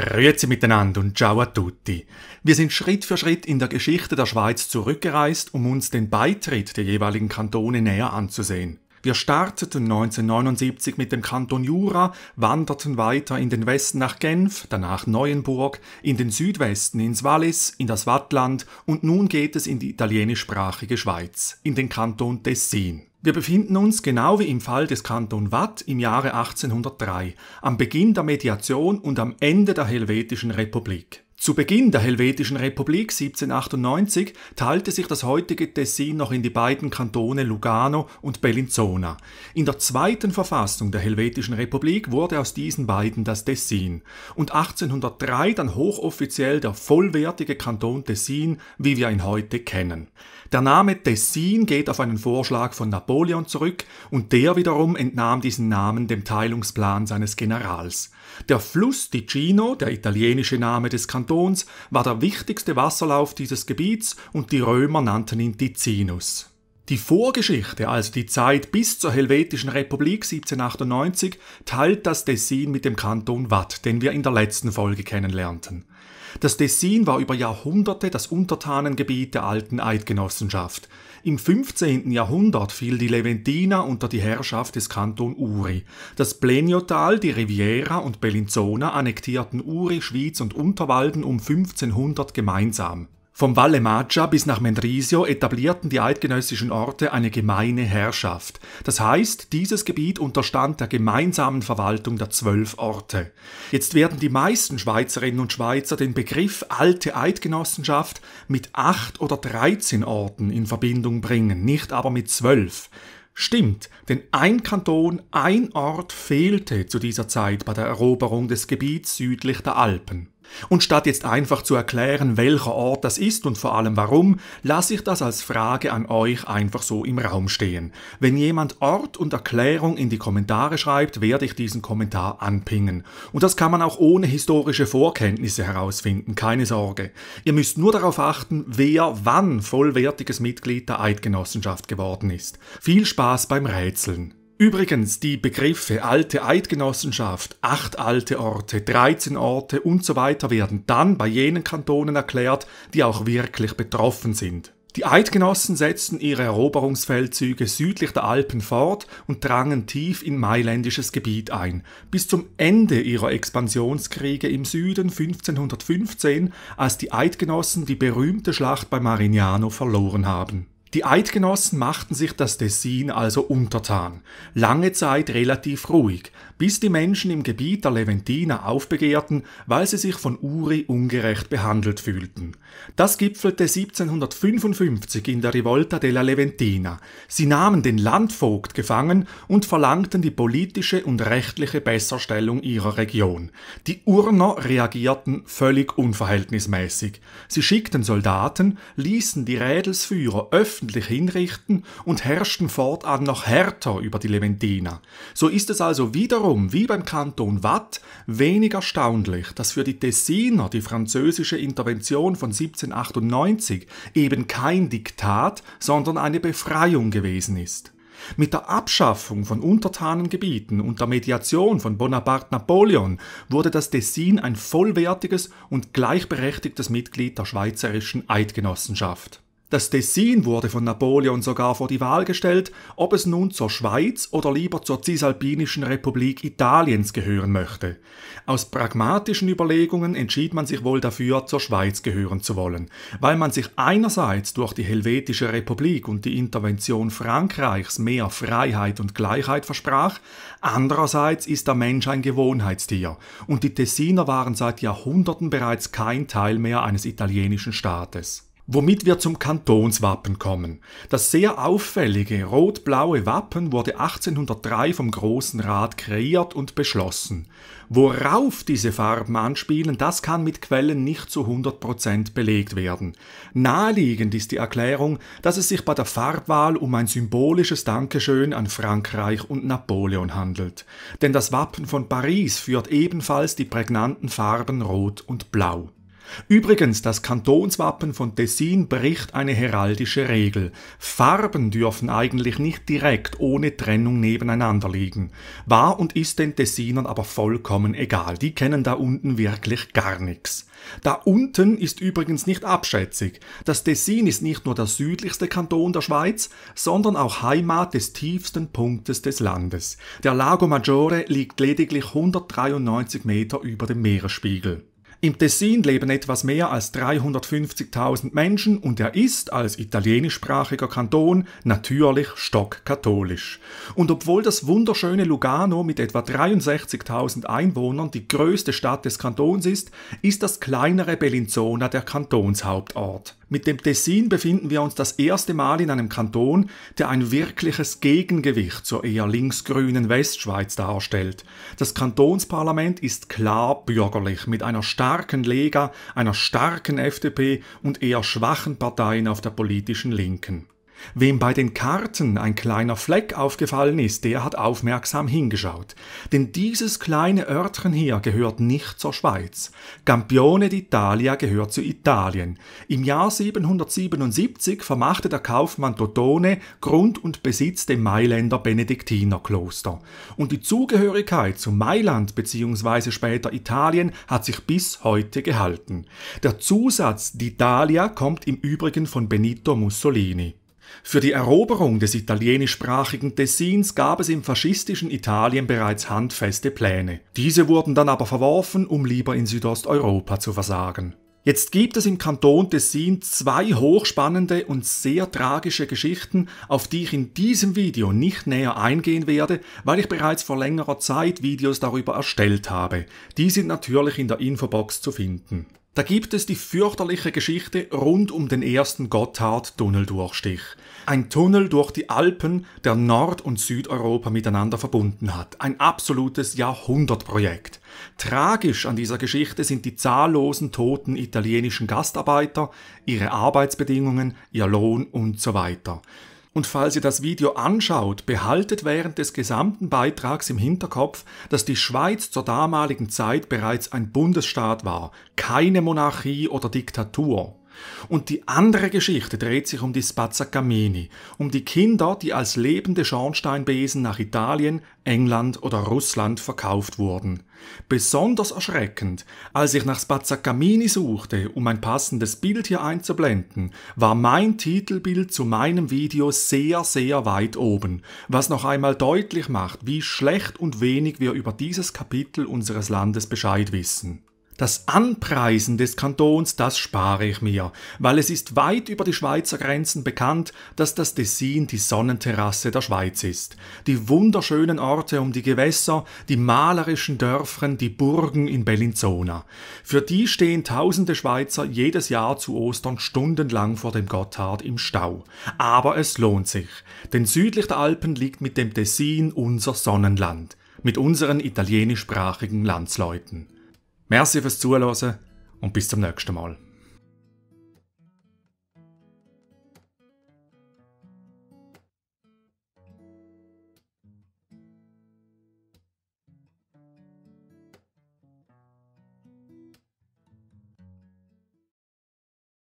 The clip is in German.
Grüezi miteinander und ciao a tutti. Wir sind Schritt für Schritt in der Geschichte der Schweiz zurückgereist, um uns den Beitritt der jeweiligen Kantone näher anzusehen. Wir starteten 1979 mit dem Kanton Jura, wanderten weiter in den Westen nach Genf, danach Neuenburg, in den Südwesten ins Wallis, in das Wattland und nun geht es in die italienischsprachige Schweiz, in den Kanton Tessin. Wir befinden uns genau wie im Fall des Kanton Watt im Jahre 1803, am Beginn der Mediation und am Ende der Helvetischen Republik. Zu Beginn der Helvetischen Republik 1798 teilte sich das heutige Tessin noch in die beiden Kantone Lugano und Bellinzona. In der zweiten Verfassung der Helvetischen Republik wurde aus diesen beiden das Tessin und 1803 dann hochoffiziell der vollwertige Kanton Tessin, wie wir ihn heute kennen. Der Name Tessin geht auf einen Vorschlag von Napoleon zurück und der wiederum entnahm diesen Namen dem Teilungsplan seines Generals. Der Fluss Ticino, der italienische Name des Kantons, war der wichtigste Wasserlauf dieses Gebiets und die Römer nannten ihn Ticinus. Die Vorgeschichte, also die Zeit bis zur Helvetischen Republik 1798, teilt das Dessin mit dem Kanton Watt, den wir in der letzten Folge kennenlernten. Das Dessin war über Jahrhunderte das Untertanengebiet der alten Eidgenossenschaft. Im 15. Jahrhundert fiel die Leventina unter die Herrschaft des Kanton Uri. Das Pleniotal, die Riviera und Bellinzona annektierten Uri, Schwyz und Unterwalden um 1500 gemeinsam. Vom Valle Maggia bis nach Mendrisio etablierten die eidgenössischen Orte eine gemeine Herrschaft. Das heißt, dieses Gebiet unterstand der gemeinsamen Verwaltung der zwölf Orte. Jetzt werden die meisten Schweizerinnen und Schweizer den Begriff alte Eidgenossenschaft mit acht oder dreizehn Orten in Verbindung bringen, nicht aber mit zwölf. Stimmt, denn ein Kanton, ein Ort fehlte zu dieser Zeit bei der Eroberung des Gebiets südlich der Alpen. Und statt jetzt einfach zu erklären, welcher Ort das ist und vor allem warum, lasse ich das als Frage an euch einfach so im Raum stehen. Wenn jemand Ort und Erklärung in die Kommentare schreibt, werde ich diesen Kommentar anpingen. Und das kann man auch ohne historische Vorkenntnisse herausfinden, keine Sorge. Ihr müsst nur darauf achten, wer wann vollwertiges Mitglied der Eidgenossenschaft geworden ist. Viel Spaß beim Rätseln! Übrigens, die Begriffe alte Eidgenossenschaft, acht alte Orte, 13 Orte und so weiter werden dann bei jenen Kantonen erklärt, die auch wirklich betroffen sind. Die Eidgenossen setzten ihre Eroberungsfeldzüge südlich der Alpen fort und drangen tief in mailändisches Gebiet ein, bis zum Ende ihrer Expansionskriege im Süden 1515, als die Eidgenossen die berühmte Schlacht bei Marignano verloren haben. Die Eidgenossen machten sich das Dessin also untertan, lange Zeit relativ ruhig, bis die Menschen im Gebiet der Leventina aufbegehrten, weil sie sich von Uri ungerecht behandelt fühlten. Das gipfelte 1755 in der Rivolta della Leventina. Sie nahmen den Landvogt gefangen und verlangten die politische und rechtliche Besserstellung ihrer Region. Die Urner reagierten völlig unverhältnismäßig. Sie schickten Soldaten, ließen die Rädelsführer öffentlich hinrichten und herrschten fortan noch härter über die Leventina. So ist es also wiederum Darum, wie beim Kanton Watt, wenig erstaunlich, dass für die Tessiner die französische Intervention von 1798 eben kein Diktat, sondern eine Befreiung gewesen ist. Mit der Abschaffung von Untertanengebieten und der Mediation von Bonaparte Napoleon wurde das Tessin ein vollwertiges und gleichberechtigtes Mitglied der Schweizerischen Eidgenossenschaft. Das Tessin wurde von Napoleon sogar vor die Wahl gestellt, ob es nun zur Schweiz oder lieber zur Cisalpinischen Republik Italiens gehören möchte. Aus pragmatischen Überlegungen entschied man sich wohl dafür, zur Schweiz gehören zu wollen, weil man sich einerseits durch die Helvetische Republik und die Intervention Frankreichs mehr Freiheit und Gleichheit versprach, andererseits ist der Mensch ein Gewohnheitstier und die Tessiner waren seit Jahrhunderten bereits kein Teil mehr eines italienischen Staates. Womit wir zum Kantonswappen kommen. Das sehr auffällige rot-blaue Wappen wurde 1803 vom Großen Rat kreiert und beschlossen. Worauf diese Farben anspielen, das kann mit Quellen nicht zu 100% belegt werden. Naheliegend ist die Erklärung, dass es sich bei der Farbwahl um ein symbolisches Dankeschön an Frankreich und Napoleon handelt. Denn das Wappen von Paris führt ebenfalls die prägnanten Farben Rot und Blau. Übrigens, das Kantonswappen von Tessin bricht eine heraldische Regel. Farben dürfen eigentlich nicht direkt ohne Trennung nebeneinander liegen. War und ist den Tessinern aber vollkommen egal. Die kennen da unten wirklich gar nichts. Da unten ist übrigens nicht abschätzig. Das Tessin ist nicht nur der südlichste Kanton der Schweiz, sondern auch Heimat des tiefsten Punktes des Landes. Der Lago Maggiore liegt lediglich 193 Meter über dem Meeresspiegel. Im Tessin leben etwas mehr als 350.000 Menschen und er ist als italienischsprachiger Kanton natürlich stockkatholisch. Und obwohl das wunderschöne Lugano mit etwa 63.000 Einwohnern die größte Stadt des Kantons ist, ist das kleinere Bellinzona der Kantonshauptort. Mit dem Tessin befinden wir uns das erste Mal in einem Kanton, der ein wirkliches Gegengewicht zur eher linksgrünen Westschweiz darstellt. Das Kantonsparlament ist klar bürgerlich mit einer starken starken Lega, einer starken FDP und eher schwachen Parteien auf der politischen Linken. Wem bei den Karten ein kleiner Fleck aufgefallen ist, der hat aufmerksam hingeschaut. Denn dieses kleine Örtchen hier gehört nicht zur Schweiz. Campione d'Italia gehört zu Italien. Im Jahr 777 vermachte der Kaufmann Totone Grund und Besitz dem Mailänder Benediktinerkloster. Und die Zugehörigkeit zu Mailand bzw. später Italien hat sich bis heute gehalten. Der Zusatz d'Italia kommt im Übrigen von Benito Mussolini. Für die Eroberung des italienischsprachigen Tessins gab es im faschistischen Italien bereits handfeste Pläne. Diese wurden dann aber verworfen, um lieber in Südosteuropa zu versagen. Jetzt gibt es im Kanton Tessin zwei hochspannende und sehr tragische Geschichten, auf die ich in diesem Video nicht näher eingehen werde, weil ich bereits vor längerer Zeit Videos darüber erstellt habe. Die sind natürlich in der Infobox zu finden. Da gibt es die fürchterliche Geschichte rund um den ersten Gotthard-Tunneldurchstich. Ein Tunnel durch die Alpen, der Nord- und Südeuropa miteinander verbunden hat. Ein absolutes Jahrhundertprojekt. Tragisch an dieser Geschichte sind die zahllosen toten italienischen Gastarbeiter, ihre Arbeitsbedingungen, ihr Lohn und so weiter. Und falls ihr das Video anschaut, behaltet während des gesamten Beitrags im Hinterkopf, dass die Schweiz zur damaligen Zeit bereits ein Bundesstaat war, keine Monarchie oder Diktatur. Und die andere Geschichte dreht sich um die Spazzacamini, um die Kinder, die als lebende Schornsteinbesen nach Italien, England oder Russland verkauft wurden. Besonders erschreckend, als ich nach Spazzacamini suchte, um ein passendes Bild hier einzublenden, war mein Titelbild zu meinem Video sehr, sehr weit oben, was noch einmal deutlich macht, wie schlecht und wenig wir über dieses Kapitel unseres Landes Bescheid wissen. Das Anpreisen des Kantons, das spare ich mir, weil es ist weit über die Schweizer Grenzen bekannt, dass das Dessin die Sonnenterrasse der Schweiz ist. Die wunderschönen Orte um die Gewässer, die malerischen Dörfren, die Burgen in Bellinzona. Für die stehen tausende Schweizer jedes Jahr zu Ostern stundenlang vor dem Gotthard im Stau. Aber es lohnt sich, denn südlich der Alpen liegt mit dem Tessin unser Sonnenland mit unseren italienischsprachigen Landsleuten. Merci fürs Zuhören und bis zum nächsten Mal.